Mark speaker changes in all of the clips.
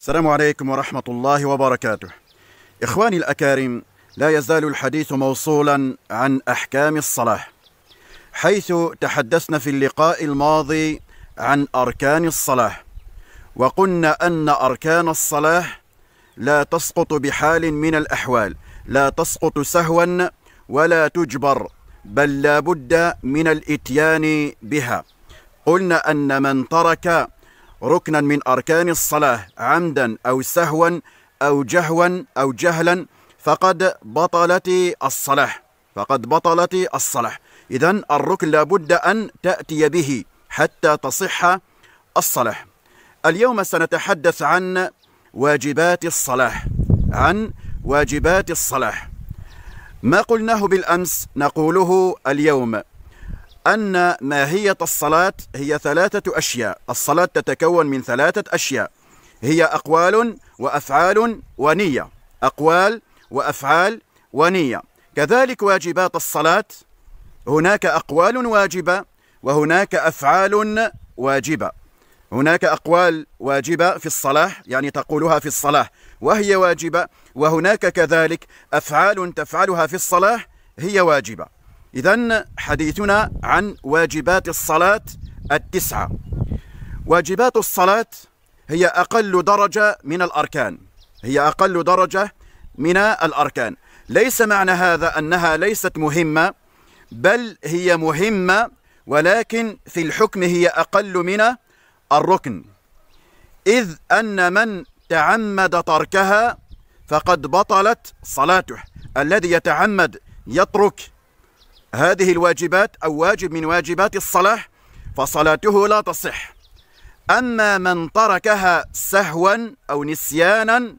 Speaker 1: السلام عليكم ورحمة الله وبركاته. إخواني الأكارم، لا يزال الحديث موصولا عن أحكام الصلاة، حيث تحدثنا في اللقاء الماضي عن أركان الصلاة، وقلنا أن أركان الصلاة لا تسقط بحال من الأحوال، لا تسقط سهوا ولا تجبر، بل لا بد من الإتيان بها. قلنا أن من ترك ركنا من أركان الصلاة عمدا أو سهوا أو جهوا أو جهلا فقد بطلت الصلاة فقد بطلت الصلاة إذا الركن لابد أن تأتي به حتى تصح الصلاة اليوم سنتحدث عن واجبات الصلاة عن واجبات الصلاة ما قلناه بالأمس نقوله اليوم أن ماهية الصلاة هي ثلاثة أشياء الصلاة تتكون من ثلاثة أشياء هي أقوال وأفعال ونية أقوال وأفعال ونية كذلك واجبات الصلاة هناك أقوال واجبة وهناك أفعال واجبة هناك أقوال واجبة في الصلاة يعني تقولها في الصلاة وهي واجبة وهناك كذلك أفعال تفعلها في الصلاة هي واجبة إذا حديثنا عن واجبات الصلاة التسعة واجبات الصلاة هي أقل درجة من الأركان هي أقل درجة من الأركان ليس معنى هذا أنها ليست مهمة بل هي مهمة ولكن في الحكم هي أقل من الركن إذ أن من تعمد تركها فقد بطلت صلاته الذي يتعمد يترك هذه الواجبات أو واجب من واجبات الصلاة فصلاته لا تصح أما من تركها سهوا أو نسيانا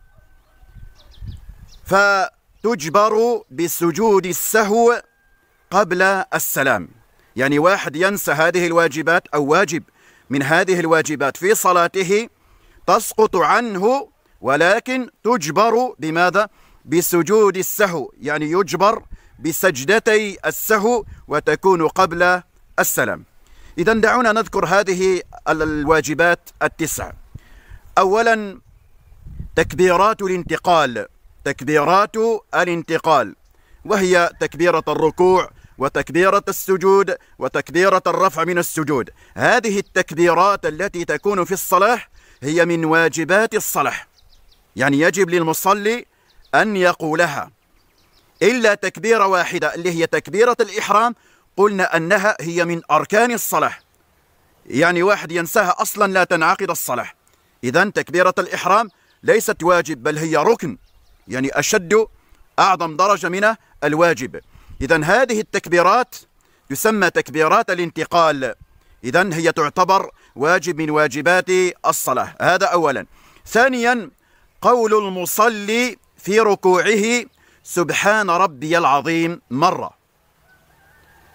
Speaker 1: فتجبر بسجود السهو قبل السلام يعني واحد ينسى هذه الواجبات أو واجب من هذه الواجبات في صلاته تسقط عنه ولكن تجبر بماذا؟ بسجود السهو يعني يجبر بسجدتي السهو وتكون قبل السلام إذا دعونا نذكر هذه الواجبات التسع أولا تكبيرات الانتقال تكبيرات الانتقال وهي تكبيرة الركوع وتكبيرة السجود وتكبيرة الرفع من السجود هذه التكبيرات التي تكون في الصلاة هي من واجبات الصلاة يعني يجب للمصلي أن يقولها إلا تكبيرة واحدة اللي هي تكبيرة الإحرام قلنا أنها هي من أركان الصلاة يعني واحد ينساها أصلا لا تنعقد الصلاة إذا تكبيرة الإحرام ليست واجب بل هي ركن يعني أشد أعظم درجة من الواجب إذا هذه التكبيرات تسمى تكبيرات الانتقال إذا هي تعتبر واجب من واجبات الصلاة هذا أولا ثانيا قول المصلي في ركوعه سبحان ربي العظيم مرة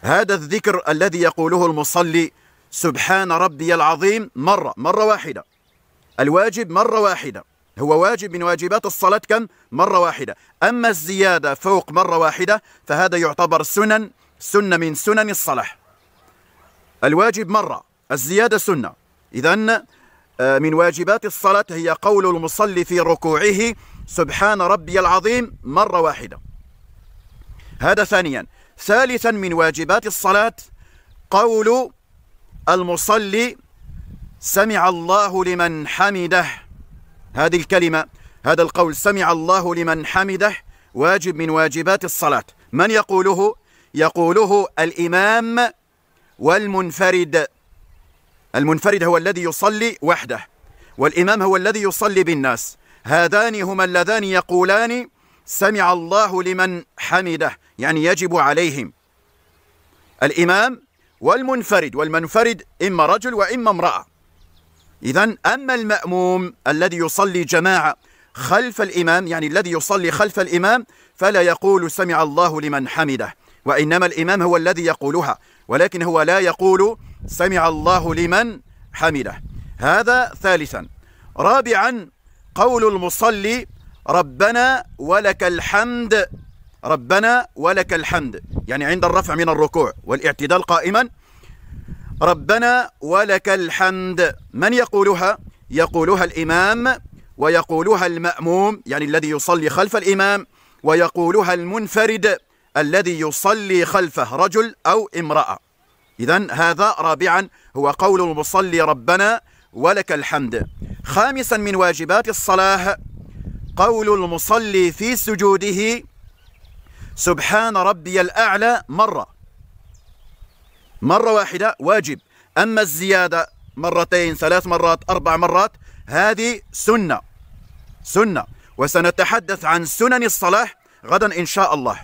Speaker 1: هذا الذكر الذي يقوله المصلي سبحان ربي العظيم مرة مرة واحدة الواجب مرة واحدة هو واجب من واجبات الصلاة كم؟ مرة واحدة أما الزيادة فوق مرة واحدة فهذا يعتبر سنن سنة من سنن الصلاة الواجب مرة الزيادة سنة إذا آه، من واجبات الصلاة هي قول المصلي في ركوعه سبحان ربي العظيم مرة واحدة هذا ثانيا ثالثا من واجبات الصلاة قول المصلي سمع الله لمن حمده هذه الكلمة هذا القول سمع الله لمن حمده واجب من واجبات الصلاة من يقوله؟ يقوله الإمام والمنفرد المنفرد هو الذي يصلي وحده والإمام هو الذي يصلي بالناس هذان هما اللذان يقولان سمع الله لمن حمده يعني يجب عليهم الإمام والمنفرد والمنفرد إما رجل وإما امرأة إذا أما المأموم الذي يصلي جماعة خلف الإمام يعني الذي يصلي خلف الإمام فلا يقول سمع الله لمن حمده وإنما الإمام هو الذي يقولها ولكن هو لا يقول سمع الله لمن حمده هذا ثالثا رابعا قول المصلي ربنا ولك الحمد ربنا ولك الحمد يعني عند الرفع من الركوع والاعتدال قائما ربنا ولك الحمد من يقولها يقولها الإمام ويقولها المأموم يعني الذي يصلي خلف الإمام ويقولها المنفرد الذي يصلي خلفه رجل أو امرأة إذا هذا رابعا هو قول المصلي ربنا ولك الحمد خامسا من واجبات الصلاة قول المصلي في سجوده سبحان ربي الأعلى مرة مرة واحدة واجب أما الزيادة مرتين ثلاث مرات أربع مرات هذه سنة سنة وسنتحدث عن سنن الصلاة غدا إن شاء الله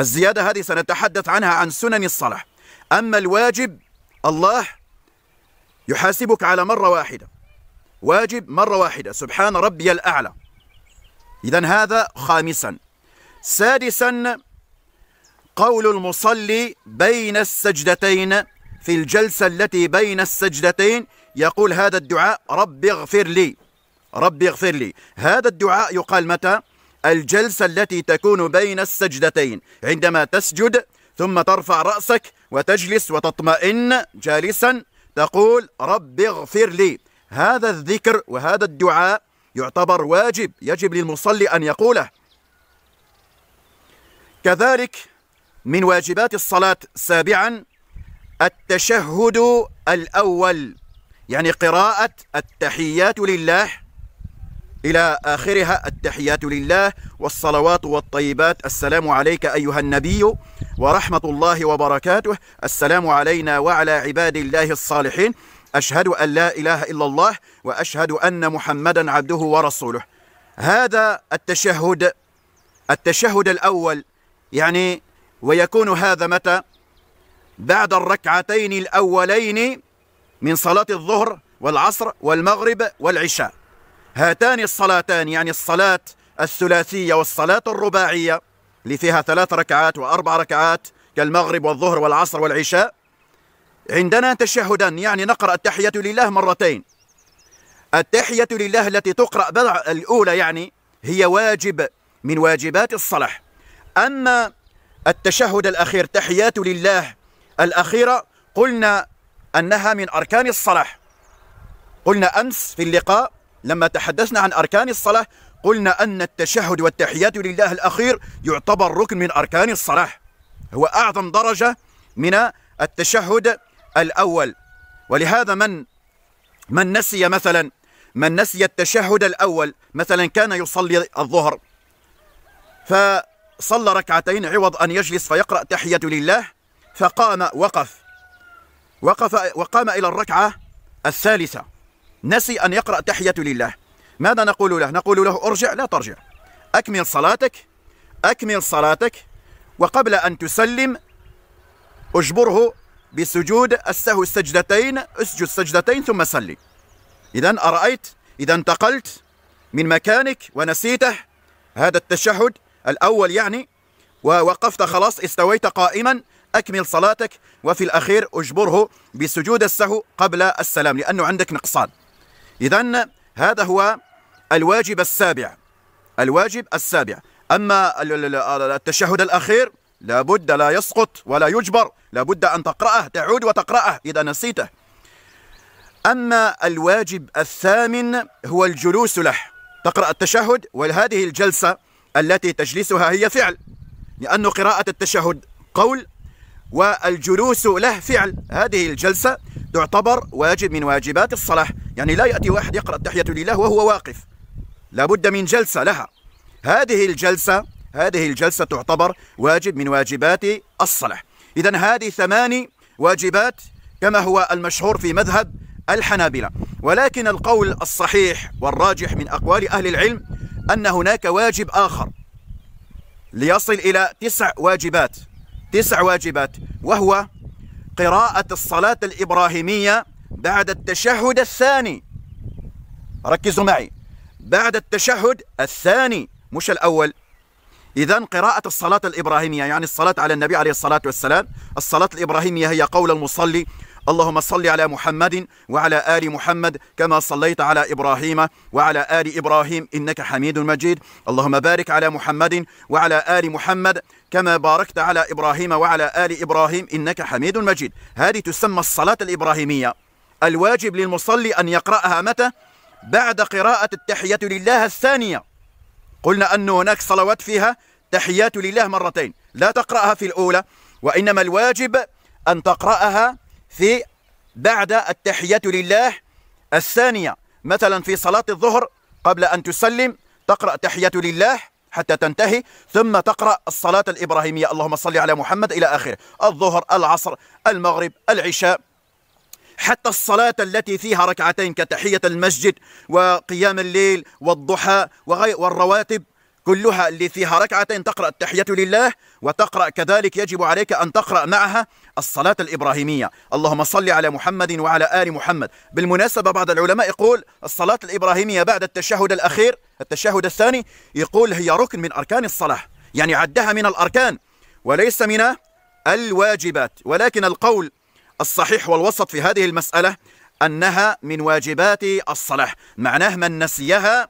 Speaker 1: الزيادة هذه سنتحدث عنها عن سنن الصلاة أما الواجب الله يحاسبك على مرة واحدة واجب مرة واحدة سبحان ربي الأعلى إذا هذا خامسا سادسا قول المصلي بين السجدتين في الجلسة التي بين السجدتين يقول هذا الدعاء ربي اغفر لي ربي اغفر لي هذا الدعاء يقال متى الجلسة التي تكون بين السجدتين عندما تسجد ثم ترفع رأسك وتجلس وتطمئن جالسا تقول ربي اغفر لي هذا الذكر وهذا الدعاء يعتبر واجب يجب للمصلي أن يقوله كذلك من واجبات الصلاة سابعا التشهد الأول يعني قراءة التحيات لله إلى آخرها التحيات لله والصلوات والطيبات السلام عليك أيها النبي ورحمة الله وبركاته السلام علينا وعلى عباد الله الصالحين أشهد أن لا إله إلا الله وأشهد أن محمدا عبده ورسوله هذا التشهد التشهد الأول يعني ويكون هذا متى بعد الركعتين الأولين من صلاة الظهر والعصر والمغرب والعشاء هاتان الصلاتان يعني الصلاة الثلاثية والصلاة الرباعية اللي فيها ثلاث ركعات وأربع ركعات كالمغرب والظهر والعصر والعشاء عندنا تشهدا يعني نقرأ التحية لله مرتين التحية لله التي تقرأ بضع الأولى يعني هي واجب من واجبات الصلاة أما التشهد الأخير تحيات لله الأخيرة قلنا أنها من أركان الصلاة قلنا أمس في اللقاء لما تحدثنا عن أركان الصلاة قلنا أن التشهد والتحيات لله الأخير يعتبر ركن من أركان الصلاة هو أعظم درجة من التشهد الأول ولهذا من من نسي مثلا من نسي التشهد الأول مثلا كان يصلي الظهر فصلى ركعتين عوض أن يجلس فيقرأ تحية لله فقام وقف وقف وقام إلى الركعة الثالثة نسي أن يقرأ تحية لله ماذا نقول له؟ نقول له ارجع لا ترجع أكمل صلاتك أكمل صلاتك وقبل أن تسلم اجبره بسجود السهو السجدتين اسجد سجدتين ثم صلي إذا أرأيت إذا انتقلت من مكانك ونسيته هذا التشهد الأول يعني ووقفت خلاص استويت قائما أكمل صلاتك وفي الأخير أجبره بسجود السهو قبل السلام لأنه عندك نقصان إذا هذا هو الواجب السابع الواجب السابع أما التشهد الأخير لابد لا يسقط ولا يجبر لابد أن تقرأه تعود وتقرأه إذا نسيته أما الواجب الثامن هو الجلوس له تقرأ التشهد وهذه الجلسة التي تجلسها هي فعل لأن قراءة التشهد قول والجلوس له فعل هذه الجلسة تعتبر واجب من واجبات الصلاة يعني لا يأتي واحد يقرأ التحية لله وهو واقف لابد من جلسة لها هذه الجلسة هذه الجلسة تعتبر واجب من واجبات الصلاة إذا هذه ثماني واجبات كما هو المشهور في مذهب الحنابلة ولكن القول الصحيح والراجح من أقوال أهل العلم أن هناك واجب آخر ليصل إلى تسع واجبات تسع واجبات وهو قراءة الصلاة الإبراهيمية بعد التشهد الثاني ركزوا معي بعد التشهد الثاني مش الأول إذا قراءة الصلاة الإبراهيمية يعني الصلاة على النبي عليه الصلاة والسلام الصلاة الإبراهيمية هي قول المصلي اللهم صل على محمد وعلى آل محمد كما صليت على إبراهيم وعلى آل إبراهيم إنك حميد مجيد اللهم بارك على محمد وعلى آل محمد كما باركت على إبراهيم وعلى آل إبراهيم إنك حميد مجيد هذه تسمى الصلاة الإبراهيمية الواجب للمصلي أن يقرأها متى؟ بعد قراءة التحية لله الثانية قلنا أن هناك صلوات فيها تحيات لله مرتين لا تقرأها في الأولى وإنما الواجب أن تقرأها في بعد التحيات لله الثانية مثلا في صلاة الظهر قبل أن تسلم تقرأ تحية لله حتى تنتهي ثم تقرأ الصلاة الإبراهيمية اللهم صل على محمد إلى آخره الظهر العصر المغرب العشاء حتى الصلاة التي فيها ركعتين كتحية المسجد وقيام الليل والضحى والرواتب كلها اللي فيها ركعتين تقرأ التحية لله وتقرأ كذلك يجب عليك أن تقرأ معها الصلاة الإبراهيمية اللهم صل على محمد وعلى آل محمد بالمناسبة بعض العلماء يقول الصلاة الإبراهيمية بعد التشهد الأخير التشهد الثاني يقول هي ركن من أركان الصلاة يعني عدها من الأركان وليس من الواجبات ولكن القول الصحيح والوسط في هذه المسألة أنها من واجبات الصلاة معناه من نسيها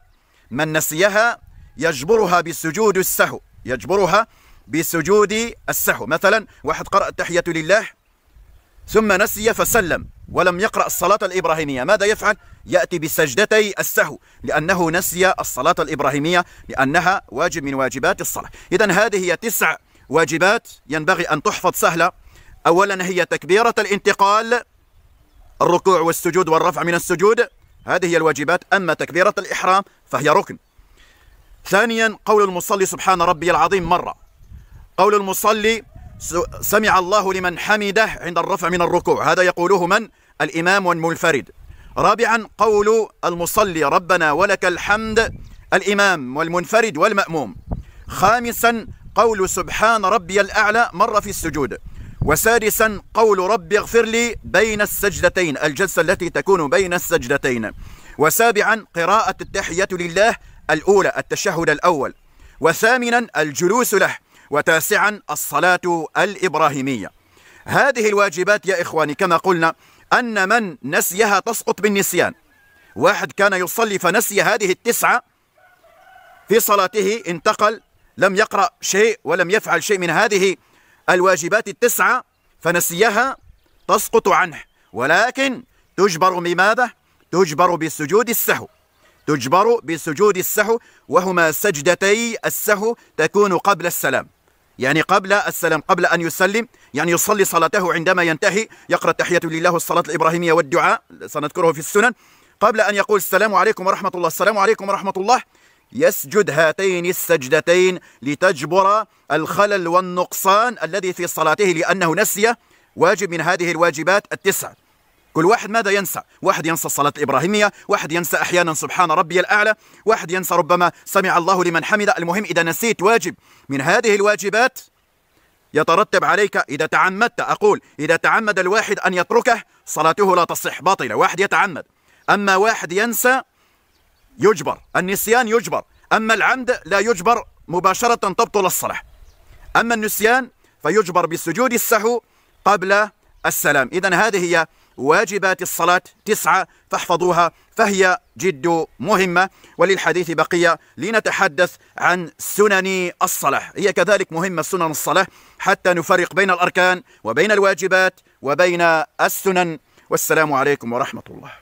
Speaker 1: من نسيها يجبرها بسجود السهو يجبرها بسجود السهو مثلا واحد قرأ التحية لله ثم نسي فسلم ولم يقرأ الصلاة الإبراهيمية ماذا يفعل؟ يأتي بسجدتي السهو لأنه نسي الصلاة الإبراهيمية لأنها واجب من واجبات الصلاة إذا هذه هي تسع واجبات ينبغي أن تحفظ سهلة أولا هي تكبيرة الانتقال الركوع والسجود والرفع من السجود هذه هي الواجبات أما تكبيرة الإحرام فهي ركن ثانيا قول المصلي سبحان ربي العظيم مرة قول المصلي سمع الله لمن حمده عند الرفع من الركوع هذا يقوله من؟ الإمام والمنفرد رابعا قول المصلي ربنا ولك الحمد الإمام والمنفرد والمأموم خامسا قول سبحان ربي الأعلى مرة في السجود وسادسا قول رب اغفر لي بين السجدتين الجلسة التي تكون بين السجدتين وسابعا قراءة التحية لله الأولى التشهد الأول وثامنا الجلوس له وتاسعا الصلاة الإبراهيمية هذه الواجبات يا إخواني كما قلنا أن من نسيها تسقط بالنسيان واحد كان يصلي فنسي هذه التسعة في صلاته انتقل لم يقرأ شيء ولم يفعل شيء من هذه الواجبات التسعة فنسيها تسقط عنه ولكن تجبر بماذا؟ تجبر بسجود السهو تجبر بسجود السهو وهما سجدتي السهو تكون قبل السلام يعني قبل السلام قبل أن يسلم يعني يصلي صلاته عندما ينتهي يقرأ تحية لله الصلاة الإبراهيمية والدعاء سنذكره في السنن قبل أن يقول السلام عليكم ورحمة الله السلام عليكم ورحمة الله يسجد هاتين السجدتين لتجبر الخلل والنقصان الذي في صلاته لأنه نسي واجب من هذه الواجبات التسعة كل واحد ماذا ينسى واحد ينسى الصلاة الإبراهيمية واحد ينسى أحيانا سبحان ربي الأعلى واحد ينسى ربما سمع الله لمن حمد المهم إذا نسيت واجب من هذه الواجبات يترتب عليك إذا تعمدت أقول إذا تعمد الواحد أن يتركه صلاته لا تصح باطلة واحد يتعمد أما واحد ينسى يجبر النسيان يجبر أما العمد لا يجبر مباشرة تبطل الصلاة أما النسيان فيجبر بسجود السهو قبل السلام إذا هذه هي واجبات الصلاة تسعة فاحفظوها فهي جد مهمة وللحديث بقية لنتحدث عن سنن الصلاة هي كذلك مهمة سنن الصلاة حتى نفرق بين الأركان وبين الواجبات وبين السنن والسلام عليكم ورحمة الله